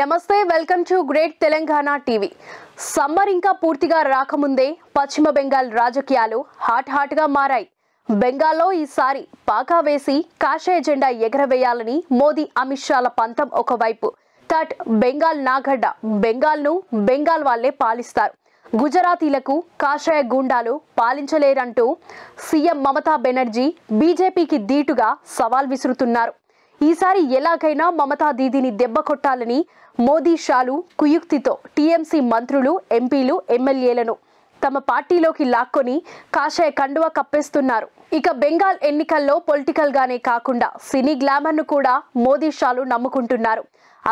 నమస్తే welcome to great Telangana TV summer ఇంకా పూర్తిగా రాకముందే పశ్చిమ బెంగాల్ రాజకీయాలు హాట్ హాట్గా మారాయి బెంగాల్లో ఈసారి పాకా వేసి కాషాయ జెండా ఎగరవేయాలని మోదీ అమిత్ షాల పంతం ఒకవైపు థట్ బెంగాల్ నాగడ్డ బెంగాల్ను బెంగాల్ వాళ్లే పాలిస్తారు గుజరాతీలకు కాషాయ గూండాలు పాలించలేరంటూ సీఎం మమతా బెనర్జీ బీజేపీకి ధీటుగా సవాల్ విసురుతున్నారు ఈసారి ఎలాగైనా మమతా దీదీని దెబ్బ కొట్టాలని మోదీ షాలు కుయుక్తితో టీఎంసీ మంత్రులు ఎంపీలు ఎమ్మెల్యేలను తమ పార్టీలోకి లాక్కొని కాషాయ కండువ కప్పేస్తున్నారు ఇక బెంగాల్ ఎన్నికల్లో పొలిటికల్గానే కాకుండా సినీ గ్లామర్ను కూడా మోదీ షాలు నమ్ముకుంటున్నారు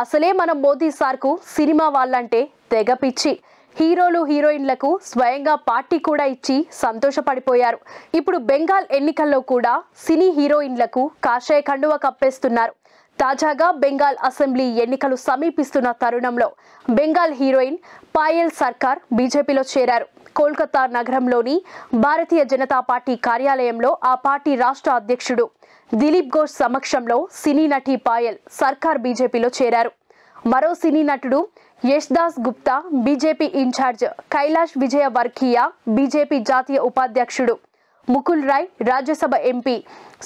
అసలే మన మోదీ సార్కు సినిమా వాళ్ళంటే తెగపిచ్చి హీరోలు హీరోయిన్లకు స్వయంగా పార్టీ కూడా ఇచ్చి సంతోషపడిపోయారు ఇప్పుడు బెంగాల్ ఎన్నికల్లో కూడా సినీ హీరోయిన్లకు కాషాయ కండువ కప్పేస్తున్నారు తాజాగా బెంగాల్ అసెంబ్లీ ఎన్నికలు సమీపిస్తున్న తరుణంలో బెంగాల్ హీరోయిన్ పాయల్ సర్కార్ బీజేపీలో చేరారు కోల్కతా నగరంలోని భారతీయ జనతా పార్టీ కార్యాలయంలో ఆ పార్టీ రాష్ట్ర అధ్యక్షుడు దిలీప్ ఘోష్ సమక్షంలో సినీ నటి పాయల్ సర్కార్ బీజేపీలో చేరారు మరో సినీ నటుడు Yashdas Gupta BJP in-charge Kailash Vijayvargiya BJP జాతీయ ఉపాధ్యక్షుడు ముకుల్ రాయ్ రాజ్యసభ ఎంపీ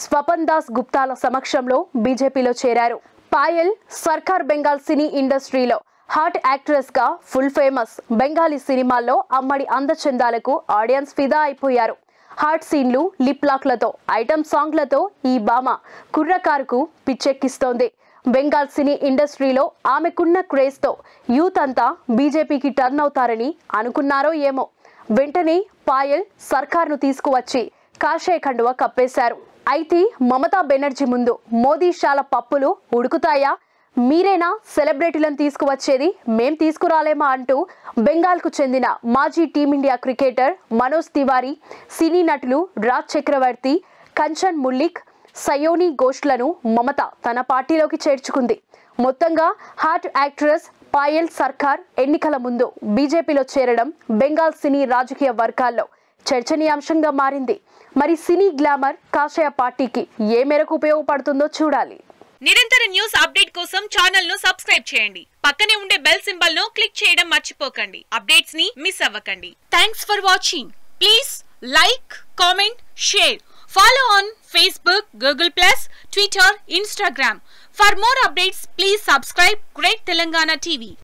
స్వపన్ దాస్ గుప్తాల సమక్షంలో బీజేపీలో చేరారు పాయల్ సర్కార్ బెంగాల్ సినీ ఇండస్ట్రీలో హాట్ యాక్ట్రెస్గా ఫుల్ ఫేమస్ బెంగాలీ సినిమాల్లో అమ్మడి అందచందాలకు ఆడియన్స్ ఫిదా అయిపోయారు హాట్ సీన్లు లిప్ లాక్లతో ఐటమ్ సాంగ్లతో ఈ బామ కుర్రకారుకు పిచ్చెక్కిస్తోంది బెంగాల్ సినీ ఇండస్ట్రీలో ఆమెకున్న క్రేజ్తో యూత్ అంతా బీజేపీకి టర్న్ అవుతారని అనుకున్నారో ఏమో వెంటనే పాయల్ సర్కార్ను తీసుకువచ్చి కాషాయ కండువ కప్పేశారు అయితే మమతా బెనర్జీ ముందు మోదీ షాల పప్పులు ఉడుకుతాయా మీరేనా సెలబ్రిటీలను తీసుకువచ్చేది మేం తీసుకురాలేమా అంటూ బెంగాల్కు చెందిన మాజీ టీమిండియా క్రికెటర్ మనోజ్ తివారీ సినీ నటులు రాజ్ చక్రవర్తి కంచన్ ముల్లిక్ సయోని గోష్లను మమత తన పార్టీలోకి చేర్చుకుంది మొత్తంగా హాట్ యాక్ట్రెస్ పాయల్ సర్కార్ ఎన్నికల ముందు బీజేపీలో చేరడం బెంగాల్ సినీ రాజకీయ వర్గాల్లో చర్చనీయాంశంగా మారింది మరి సినీ గ్లామర్ కాషాయ పార్టీకి ఏ మేరకు ఉపయోగపడుతుందో చూడాలి నిరంతర న్యూస్ అప్డేట్ కోసం ఛానల్ ను సబ్స్క్రైబ్ చేయండి పక్కనే ఉండే బెల్ సింబల్ ను క్లిక్ చేయడం మర్చిపోకండి అప్డేట్స్ ని మిస్ అవ్వకండి thanks for watching please like comment share Follow on Facebook, Google+, Twitter, Instagram. For more updates, please subscribe Great Telangana TV.